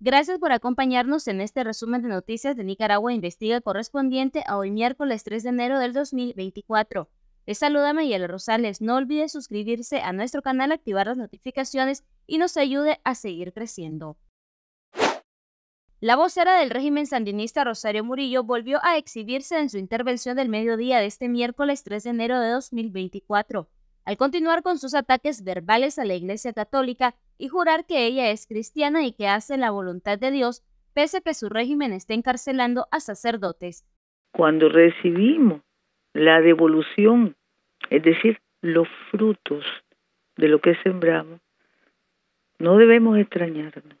Gracias por acompañarnos en este resumen de noticias de Nicaragua Investiga correspondiente a hoy miércoles 3 de enero del 2024. Les saluda Miguel Rosales. No olvide suscribirse a nuestro canal, activar las notificaciones y nos ayude a seguir creciendo. La vocera del régimen sandinista Rosario Murillo volvió a exhibirse en su intervención del mediodía de este miércoles 3 de enero de 2024 al continuar con sus ataques verbales a la Iglesia Católica y jurar que ella es cristiana y que hace la voluntad de Dios, pese a que su régimen está encarcelando a sacerdotes. Cuando recibimos la devolución, es decir, los frutos de lo que sembramos, no debemos extrañarnos.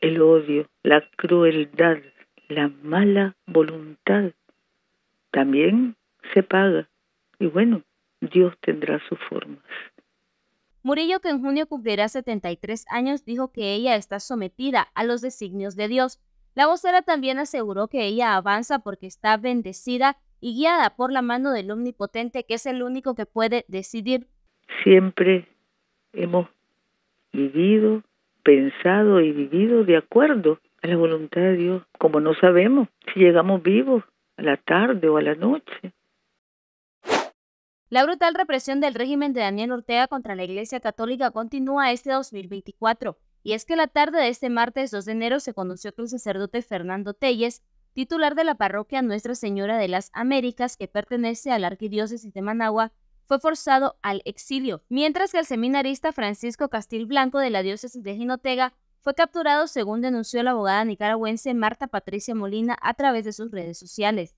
El odio, la crueldad, la mala voluntad también se paga. Y bueno, Dios tendrá sus formas. Murillo, que en junio cumplirá 73 años, dijo que ella está sometida a los designios de Dios. La vocera también aseguró que ella avanza porque está bendecida y guiada por la mano del Omnipotente, que es el único que puede decidir. Siempre hemos vivido, pensado y vivido de acuerdo a la voluntad de Dios, como no sabemos si llegamos vivos a la tarde o a la noche. La brutal represión del régimen de Daniel Ortega contra la Iglesia Católica continúa este 2024, y es que la tarde de este martes 2 de enero se conoció que el sacerdote Fernando Telles, titular de la parroquia Nuestra Señora de las Américas, que pertenece a la arquidiócesis de Managua, fue forzado al exilio, mientras que el seminarista Francisco Castil Blanco de la diócesis de Ginotega fue capturado según denunció la abogada nicaragüense Marta Patricia Molina a través de sus redes sociales.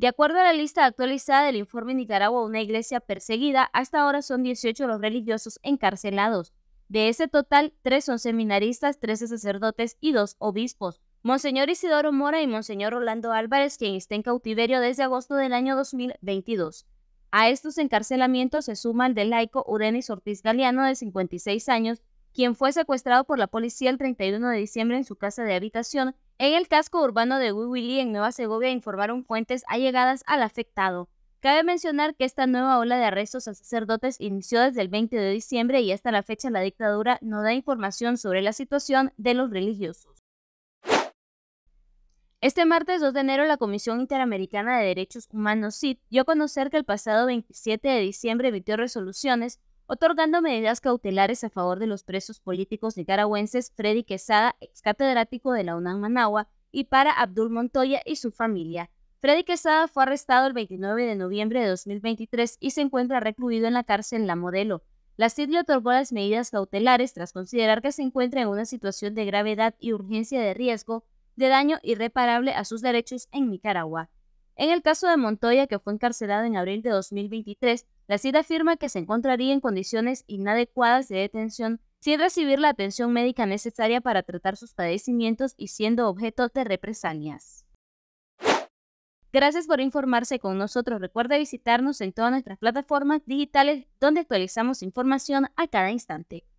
De acuerdo a la lista actualizada del informe Nicaragua, una iglesia perseguida, hasta ahora son 18 los religiosos encarcelados. De ese total, tres son seminaristas, 13 sacerdotes y dos obispos. Monseñor Isidoro Mora y Monseñor Rolando Álvarez, quien está en cautiverio desde agosto del año 2022. A estos encarcelamientos se suma el del laico Urenis Ortiz Galeano, de 56 años, quien fue secuestrado por la policía el 31 de diciembre en su casa de habitación en el casco urbano de Wiwili en Nueva Segovia informaron fuentes allegadas al afectado. Cabe mencionar que esta nueva ola de arrestos a sacerdotes inició desde el 20 de diciembre y hasta la fecha la dictadura no da información sobre la situación de los religiosos. Este martes 2 de enero la Comisión Interamericana de Derechos Humanos CID dio a conocer que el pasado 27 de diciembre emitió resoluciones otorgando medidas cautelares a favor de los presos políticos nicaragüenses Freddy Quesada, ex catedrático de la UNAM Managua, y para Abdul Montoya y su familia. Freddy Quesada fue arrestado el 29 de noviembre de 2023 y se encuentra recluido en la cárcel La Modelo. La CID le otorgó las medidas cautelares tras considerar que se encuentra en una situación de gravedad y urgencia de riesgo de daño irreparable a sus derechos en Nicaragua. En el caso de Montoya, que fue encarcelado en abril de 2023, la CID afirma que se encontraría en condiciones inadecuadas de detención sin recibir la atención médica necesaria para tratar sus padecimientos y siendo objeto de represalias. Gracias por informarse con nosotros. Recuerda visitarnos en todas nuestras plataformas digitales donde actualizamos información a cada instante.